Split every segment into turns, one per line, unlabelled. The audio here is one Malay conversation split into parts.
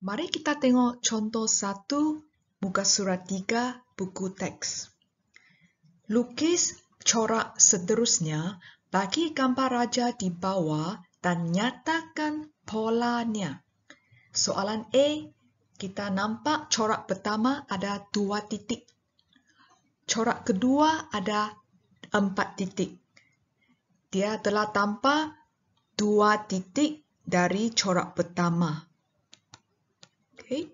Mari kita tengok contoh satu muka surat tiga buku teks. Lukis corak seterusnya bagi gambar raja di bawah dan nyatakan polanya. Soalan A, kita nampak corak pertama ada dua titik. Corak kedua ada empat titik. Dia telah tampak dua titik dari corak pertama. Okay.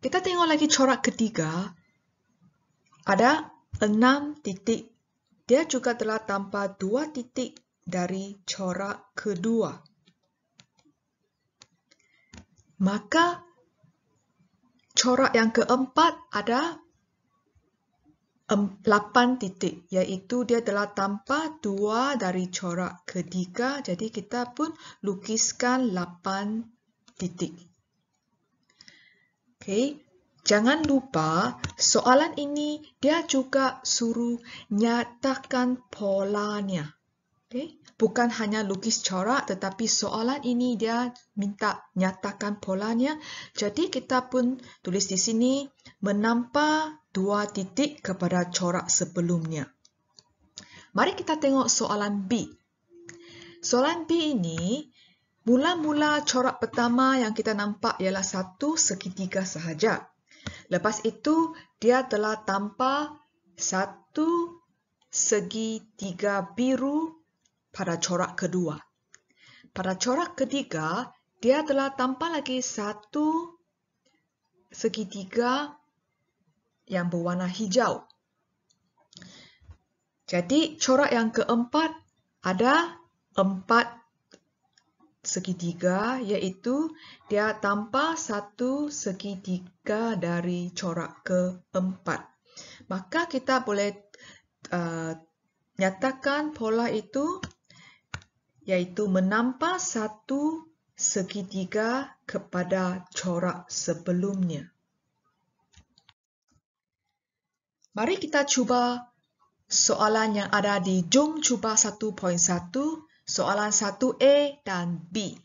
Kita tengok lagi corak ketiga. Ada enam titik. Dia juga telah tampak dua titik dari corak kedua. Maka corak yang keempat ada lapan titik iaitu dia telah tampak dua dari corak ketiga jadi kita pun lukiskan lapan titik. Okey. Jangan lupa, soalan ini dia juga suruh nyatakan polanya. Okay? Bukan hanya lukis corak, tetapi soalan ini dia minta nyatakan polanya. Jadi, kita pun tulis di sini, menampak dua titik kepada corak sebelumnya. Mari kita tengok soalan B. Soalan B ini, Mula-mula corak pertama yang kita nampak ialah satu segitiga sahaja. Lepas itu, dia telah tanpa satu segitiga biru pada corak kedua. Pada corak ketiga, dia telah tanpa lagi satu segitiga yang berwarna hijau. Jadi, corak yang keempat ada empat segitiga iaitu dia tambah satu segitiga dari corak keempat. Maka kita boleh uh, nyatakan pola itu iaitu menambah satu segitiga kepada corak sebelumnya. Mari kita cuba soalan yang ada di Jom Cuba 1.1 soalan 1A dan B.